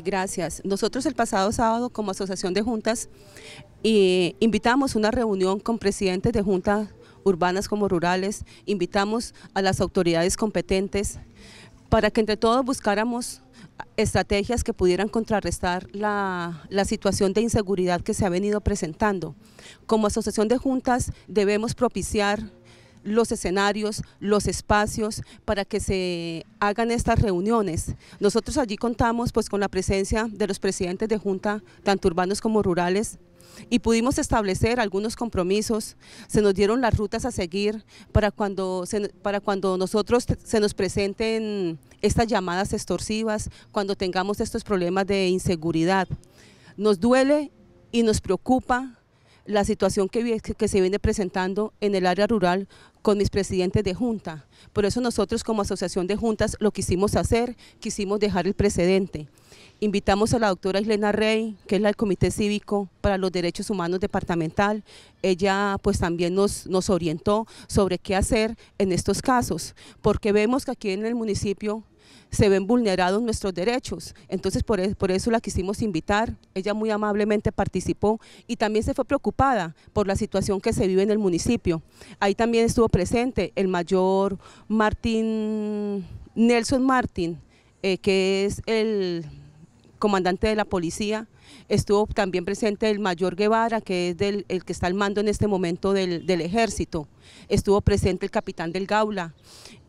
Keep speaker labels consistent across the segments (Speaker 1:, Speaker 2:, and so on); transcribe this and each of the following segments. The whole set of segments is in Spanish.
Speaker 1: gracias. Nosotros el pasado sábado como Asociación de Juntas eh, invitamos una reunión con presidentes de juntas urbanas como rurales, invitamos a las autoridades competentes para que entre todos buscáramos estrategias que pudieran contrarrestar la, la, situación de inseguridad que se ha venido presentando. Como Asociación de Juntas debemos propiciar los escenarios, los espacios para que se hagan estas reuniones. Nosotros allí contamos pues con la presencia de los presidentes de junta, tanto urbanos como rurales, y pudimos establecer algunos compromisos, se nos dieron las rutas a seguir para cuando, para cuando nosotros se nos presenten estas llamadas extorsivas, cuando tengamos estos problemas de inseguridad. Nos duele y nos preocupa la situación que, se viene presentando en el área rural con mis presidentes de junta. Por eso nosotros como asociación de juntas lo quisimos hacer, quisimos dejar el precedente. Invitamos a la doctora Islena Rey, que es la del Comité Cívico para los Derechos Humanos Departamental. Ella pues también nos, nos orientó sobre qué hacer en estos casos, porque vemos que aquí en el municipio se ven vulnerados nuestros derechos. Entonces e, por, eso la quisimos invitar, ella muy amablemente participó y también se fue preocupada por la situación que se vive en el municipio. Ahí también estuvo presente el mayor Martín, Nelson Martín, eh, que es el comandante de la policía, estuvo también presente el mayor Guevara, que es el que está al mando en este momento del, ejército, estuvo presente el capitán del Gaula,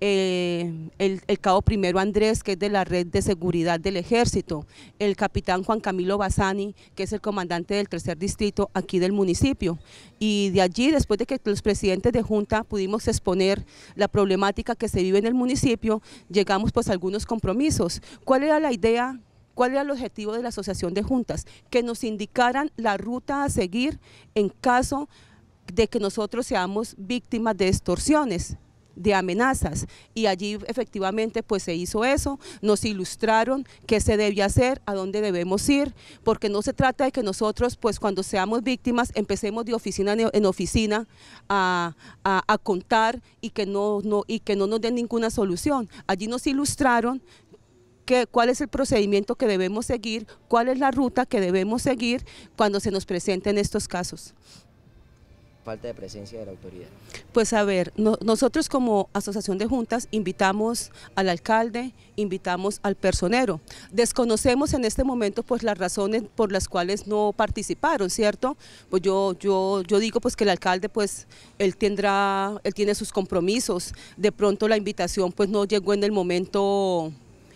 Speaker 1: eh, el, cabo primero Andrés, que es de la red de seguridad del ejército, el capitán Juan Camilo Basani, que es el comandante del tercer distrito aquí del municipio. Y de allí, después de que los presidentes de Junta pudimos exponer la problemática que se vive en el municipio, llegamos pues a algunos compromisos. ¿Cuál era la idea ¿Cuál era el objetivo de la Asociación de Juntas? Que nos indicaran la ruta a seguir en caso de que nosotros seamos víctimas de extorsiones de amenazas y allí efectivamente pues se hizo eso, nos ilustraron qué se debía hacer, a dónde debemos ir, porque no se trata de que nosotros pues cuando seamos víctimas empecemos de oficina en oficina a, contar y que no, no, y que no nos den ninguna solución. Allí nos ilustraron cuál es el procedimiento que debemos seguir, cuál es la ruta que debemos seguir cuando se nos presenten estos casos falta de presencia de la autoridad? Pues a ver, nosotros como Asociación de Juntas invitamos al alcalde, invitamos al personero. Desconocemos en este momento pues las razones por las cuales no participaron, ¿cierto? Pues yo, yo, yo digo pues que el alcalde pues él tendrá, él tiene sus compromisos, de pronto la invitación pues no llegó en el momento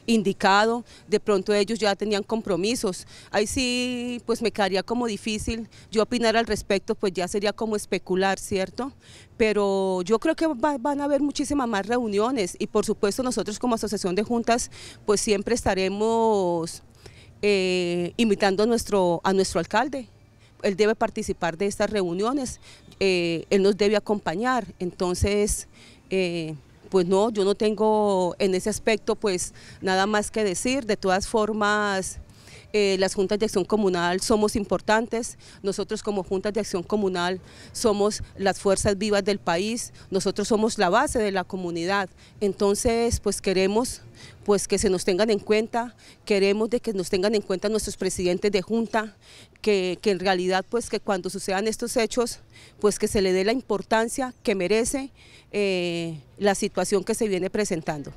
Speaker 1: indicado, de pronto ellos ya tenían compromisos. Ahí sí, pues me quedaría como difícil yo opinar al respecto, pues ya sería como especular, ¿cierto? Pero yo creo que van a haber muchísimas más reuniones y por supuesto nosotros como Asociación de Juntas, pues siempre estaremos eh, invitando a nuestro, a nuestro alcalde. Él debe participar de estas reuniones, eh, él nos debe acompañar, entonces... Eh, pues no, yo no tengo en ese aspecto pues nada más que decir. De todas formas, eh, las juntas de acción comunal somos importantes, nosotros como juntas de acción comunal somos las fuerzas vivas del país, nosotros somos la base de la comunidad, entonces pues queremos pues que se nos tengan en cuenta, queremos de que nos tengan en cuenta nuestros presidentes de junta, que, en realidad pues que cuando sucedan estos hechos pues que se le dé la importancia que merece eh, la situación que se viene presentando.